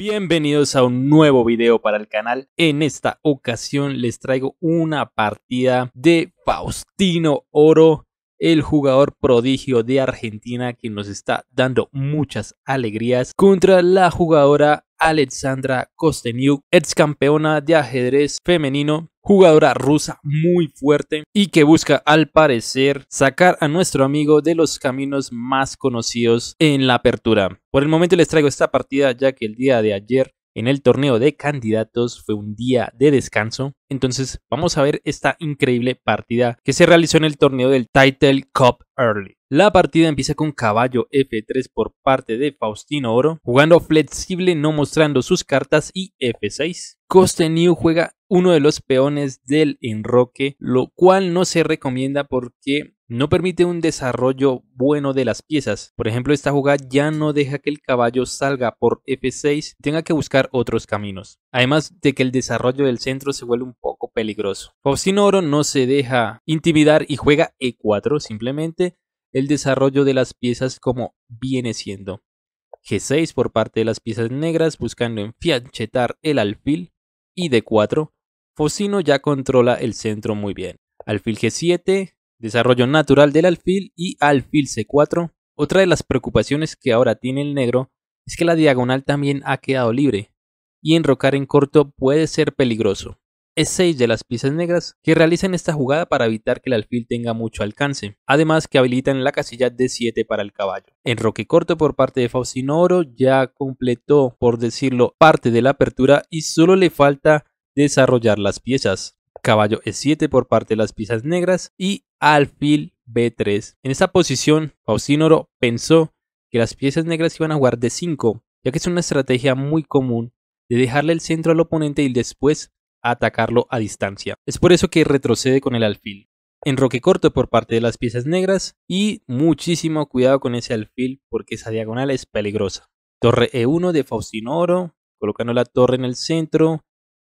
Bienvenidos a un nuevo video para el canal. En esta ocasión les traigo una partida de Faustino Oro, el jugador prodigio de Argentina que nos está dando muchas alegrías contra la jugadora Alexandra Kosteniuk, ex campeona de ajedrez femenino jugadora rusa muy fuerte y que busca al parecer sacar a nuestro amigo de los caminos más conocidos en la apertura. Por el momento les traigo esta partida ya que el día de ayer en el torneo de candidatos fue un día de descanso. Entonces vamos a ver esta increíble partida que se realizó en el torneo del Title Cup Early. La partida empieza con caballo F3 por parte de Faustino Oro, jugando flexible no mostrando sus cartas y F6. Coste New juega uno de los peones del enroque, lo cual no se recomienda porque no permite un desarrollo bueno de las piezas. Por ejemplo, esta jugada ya no deja que el caballo salga por F6 y tenga que buscar otros caminos. Además de que el desarrollo del centro se vuelve un poco peligroso. Faustino Oro no se deja intimidar y juega E4 simplemente el desarrollo de las piezas como viene siendo. G6 por parte de las piezas negras buscando enfianchetar el alfil y D4 Focino ya controla el centro muy bien. Alfil G7, desarrollo natural del alfil y alfil C4. Otra de las preocupaciones que ahora tiene el negro es que la diagonal también ha quedado libre, y enrocar en corto puede ser peligroso. Es 6 de las piezas negras que realizan esta jugada para evitar que el alfil tenga mucho alcance, además que habilitan la casilla D7 para el caballo. Enroque corto por parte de Faustino Oro ya completó, por decirlo, parte de la apertura y solo le falta desarrollar las piezas. Caballo E7 por parte de las piezas negras y alfil B3. En esta posición, Faustinoro pensó que las piezas negras iban a jugar D5, ya que es una estrategia muy común de dejarle el centro al oponente y después atacarlo a distancia. Es por eso que retrocede con el alfil. Enroque corto por parte de las piezas negras y muchísimo cuidado con ese alfil porque esa diagonal es peligrosa. Torre E1 de Faustino Oro, colocando la torre en el centro,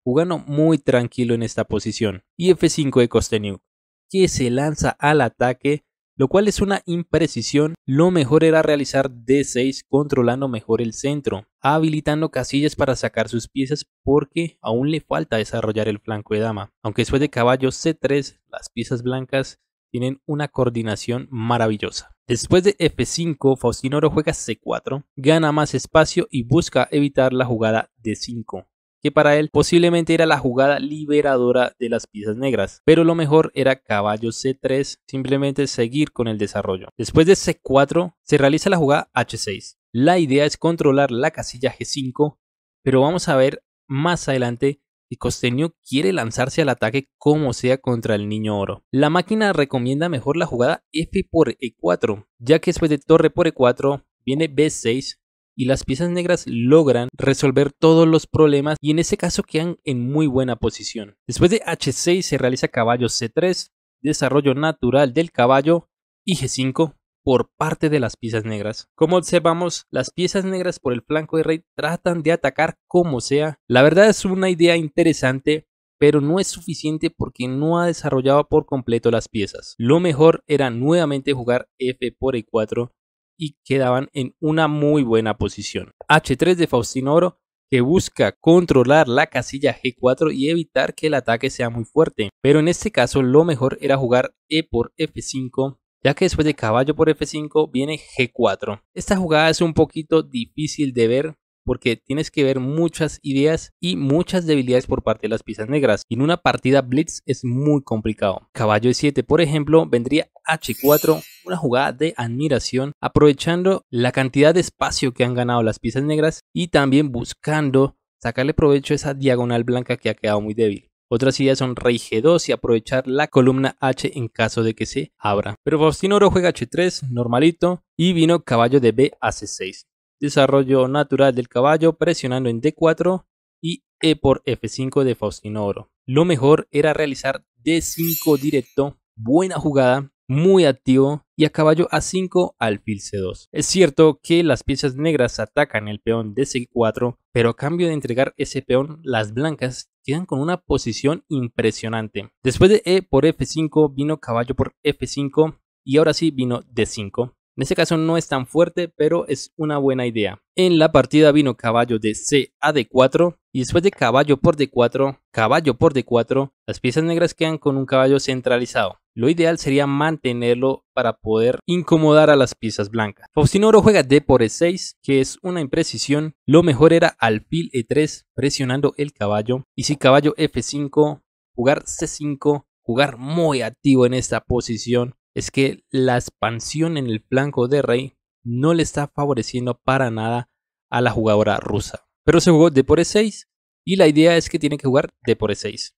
jugando muy tranquilo en esta posición, y F5 de Kosteniuk. que se lanza al ataque, lo cual es una imprecisión, lo mejor era realizar D6 controlando mejor el centro, habilitando casillas para sacar sus piezas porque aún le falta desarrollar el flanco de dama, aunque después de caballo C3 las piezas blancas tienen una coordinación maravillosa. Después de F5, Faustinoro juega C4, gana más espacio y busca evitar la jugada D5 que para él posiblemente era la jugada liberadora de las piezas negras, pero lo mejor era caballo C3, simplemente seguir con el desarrollo. Después de C4 se realiza la jugada H6. La idea es controlar la casilla G5, pero vamos a ver más adelante si Costeño quiere lanzarse al ataque como sea contra el niño oro. La máquina recomienda mejor la jugada F por E4, ya que después de torre por E4 viene B6 y las piezas negras logran resolver todos los problemas y en ese caso quedan en muy buena posición. Después de H6 se realiza caballo C3, desarrollo natural del caballo y G5 por parte de las piezas negras. Como observamos, las piezas negras por el flanco de rey tratan de atacar como sea. La verdad es una idea interesante, pero no es suficiente porque no ha desarrollado por completo las piezas. Lo mejor era nuevamente jugar F por E4 y quedaban en una muy buena posición. H3 de Faustino Oro que busca controlar la casilla G4 y evitar que el ataque sea muy fuerte, pero en este caso lo mejor era jugar E por F5 ya que después de caballo por F5 viene G4. Esta jugada es un poquito difícil de ver porque tienes que ver muchas ideas y muchas debilidades por parte de las piezas negras. Y en una partida blitz es muy complicado. Caballo de 7, por ejemplo, vendría H4, una jugada de admiración, aprovechando la cantidad de espacio que han ganado las piezas negras y también buscando sacarle provecho a esa diagonal blanca que ha quedado muy débil. Otras ideas son rey g2 y aprovechar la columna h en caso de que se abra. Pero Faustino Oro juega h3, normalito, y vino caballo de b a c6 desarrollo natural del caballo presionando en D4 y E por F5 de Faustino Oro. Lo mejor era realizar D5 directo, buena jugada, muy activo y a caballo A5 alfil C2. Es cierto que las piezas negras atacan el peón d 4 pero a cambio de entregar ese peón, las blancas quedan con una posición impresionante. Después de E por F5 vino caballo por F5 y ahora sí vino D5. En este caso no es tan fuerte, pero es una buena idea. En la partida vino caballo de C a D4 y después de caballo por D4, caballo por D4, las piezas negras quedan con un caballo centralizado. Lo ideal sería mantenerlo para poder incomodar a las piezas blancas. Faustino Oro juega D por E6, que es una imprecisión. Lo mejor era alfil E3 presionando el caballo. Y si caballo F5, jugar C5, jugar muy activo en esta posición es que la expansión en el flanco de Rey no le está favoreciendo para nada a la jugadora rusa. Pero se jugó de por E6 y la idea es que tiene que jugar de por E6.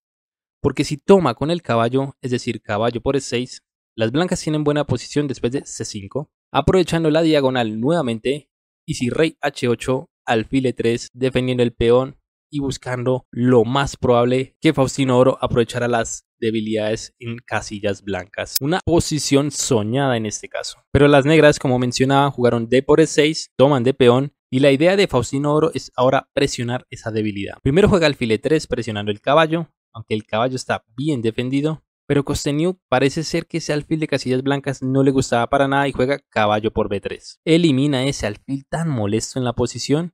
Porque si toma con el caballo, es decir, caballo por E6, las blancas tienen buena posición después de C5, aprovechando la diagonal nuevamente y si rey H8, alfil E3 defendiendo el peón y buscando lo más probable que Faustino Oro aprovechara las debilidades en casillas blancas, una posición soñada en este caso. Pero las negras, como mencionaba, jugaron D por E6, toman de peón y la idea de Faustino Oro es ahora presionar esa debilidad. Primero juega alfil e 3 presionando el caballo, aunque el caballo está bien defendido, pero Costeniu parece ser que ese alfil de casillas blancas no le gustaba para nada y juega caballo por B3. Elimina ese alfil tan molesto en la posición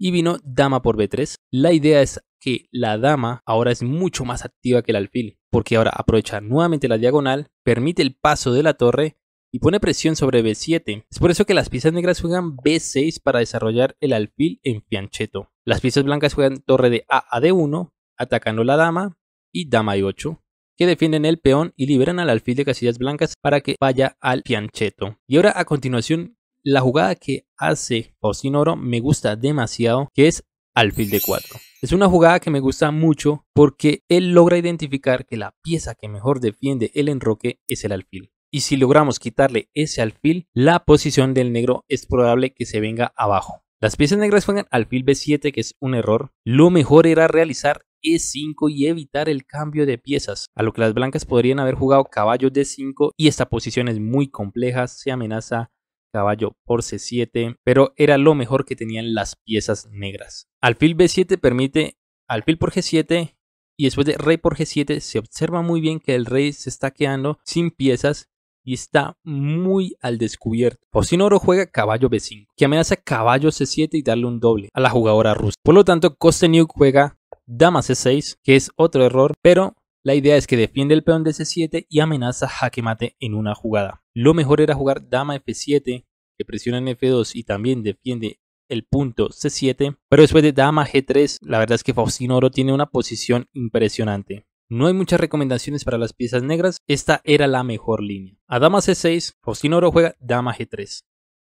y vino dama por b3. La idea es que la dama ahora es mucho más activa que el alfil, porque ahora aprovecha nuevamente la diagonal, permite el paso de la torre y pone presión sobre b7. Es por eso que las piezas negras juegan b6 para desarrollar el alfil en fiancheto. Las piezas blancas juegan torre de a a d1, atacando la dama y dama y 8 que defienden el peón y liberan al alfil de casillas blancas para que vaya al fiancheto. Y ahora a continuación la jugada que hace Oro me gusta demasiado, que es alfil de 4. Es una jugada que me gusta mucho porque él logra identificar que la pieza que mejor defiende el enroque es el alfil. Y si logramos quitarle ese alfil, la posición del negro es probable que se venga abajo. Las piezas negras juegan alfil B7, que es un error. Lo mejor era realizar E5 y evitar el cambio de piezas, a lo que las blancas podrían haber jugado caballo D5 y esta posición es muy compleja, se amenaza caballo por C7, pero era lo mejor que tenían las piezas negras. Alfil B7 permite alfil por G7 y después de rey por G7 se observa muy bien que el rey se está quedando sin piezas y está muy al descubierto. oro juega caballo B5, que amenaza caballo C7 y darle un doble a la jugadora rusa. Por lo tanto, Kosteniuk juega dama C6, que es otro error, pero la idea es que defiende el peón de c7 y amenaza jaque mate en una jugada. Lo mejor era jugar dama f7, que presiona en f2 y también defiende el punto c7, pero después de dama g3, la verdad es que Faustino Oro tiene una posición impresionante. No hay muchas recomendaciones para las piezas negras, esta era la mejor línea. A dama c6, Faustino Oro juega dama g3.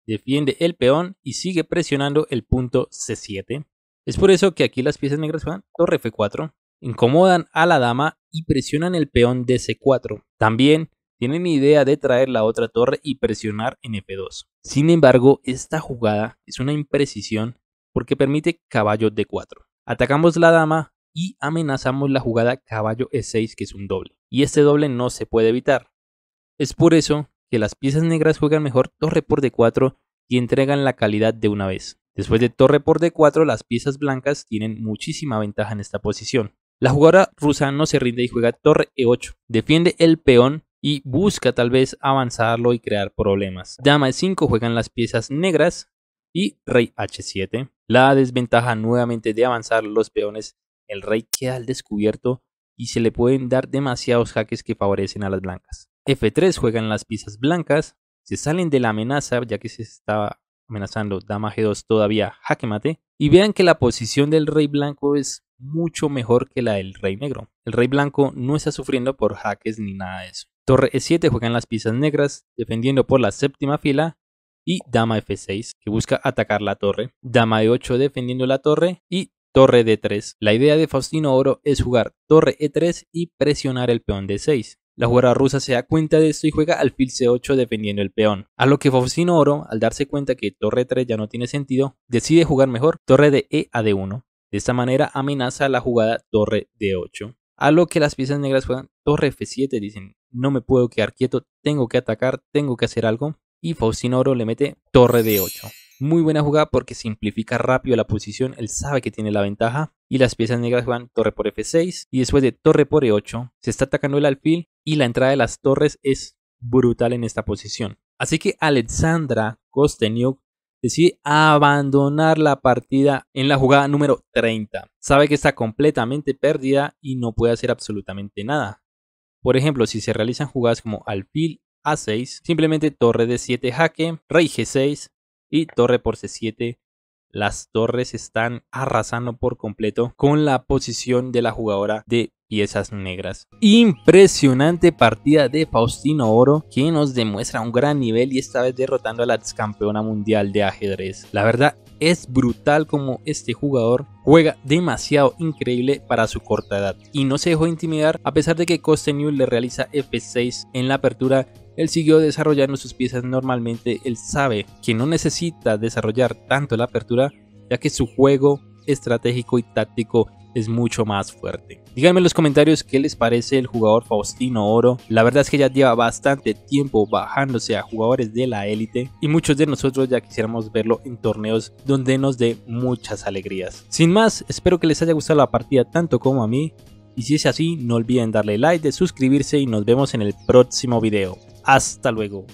Defiende el peón y sigue presionando el punto c7. Es por eso que aquí las piezas negras juegan torre f4, incomodan a la dama y presionan el peón de C4. También tienen idea de traer la otra torre y presionar en F2. Sin embargo, esta jugada es una imprecisión porque permite caballo D4. Atacamos la dama y amenazamos la jugada caballo E6 que es un doble. Y este doble no se puede evitar. Es por eso que las piezas negras juegan mejor torre por D4 y entregan la calidad de una vez. Después de torre por D4 las piezas blancas tienen muchísima ventaja en esta posición. La jugadora rusa no se rinde y juega torre e8. Defiende el peón y busca tal vez avanzarlo y crear problemas. Dama e5 juegan las piezas negras y rey h7. La desventaja nuevamente de avanzar los peones, el rey queda al descubierto y se le pueden dar demasiados jaques que favorecen a las blancas. F3 juegan las piezas blancas, se salen de la amenaza ya que se estaba amenazando dama g2 todavía jaque mate y vean que la posición del rey blanco es mucho mejor que la del rey negro. El rey blanco no está sufriendo por jaques ni nada de eso. Torre E7 juega en las piezas negras, defendiendo por la séptima fila. Y dama F6, que busca atacar la torre. Dama E8 defendiendo la torre. Y torre D3. La idea de Faustino Oro es jugar torre E3 y presionar el peón D6. La jugadora rusa se da cuenta de esto y juega alfil C8 defendiendo el peón. A lo que Faustino Oro, al darse cuenta que torre 3 ya no tiene sentido, decide jugar mejor torre de E a D1. De esta manera amenaza la jugada torre D8. A lo que las piezas negras juegan torre F7, dicen, no me puedo quedar quieto, tengo que atacar, tengo que hacer algo. Y Faustino Oro le mete torre D8. Muy buena jugada porque simplifica rápido la posición, él sabe que tiene la ventaja. Y las piezas negras juegan torre por F6 y después de torre por E8 se está atacando el alfil y la entrada de las torres es brutal en esta posición. Así que Alexandra Kosteniuk decide abandonar la partida en la jugada número 30. Sabe que está completamente perdida y no puede hacer absolutamente nada. Por ejemplo, si se realizan jugadas como alfil a6, simplemente torre de 7 jaque, rey g6 y torre por c7 las torres están arrasando por completo con la posición de la jugadora de piezas negras. Impresionante partida de Faustino Oro que nos demuestra un gran nivel y esta vez derrotando a la ex campeona mundial de ajedrez. La verdad es brutal como este jugador juega demasiado increíble para su corta edad y no se dejó intimidar a pesar de que Coste le realiza F6 en la apertura él siguió desarrollando sus piezas normalmente. Él sabe que no necesita desarrollar tanto la apertura, ya que su juego estratégico y táctico es mucho más fuerte. Díganme en los comentarios qué les parece el jugador Faustino Oro. La verdad es que ya lleva bastante tiempo bajándose a jugadores de la élite y muchos de nosotros ya quisiéramos verlo en torneos donde nos dé muchas alegrías. Sin más, espero que les haya gustado la partida tanto como a mí. Y si es así, no olviden darle like, de suscribirse y nos vemos en el próximo video. Hasta luego.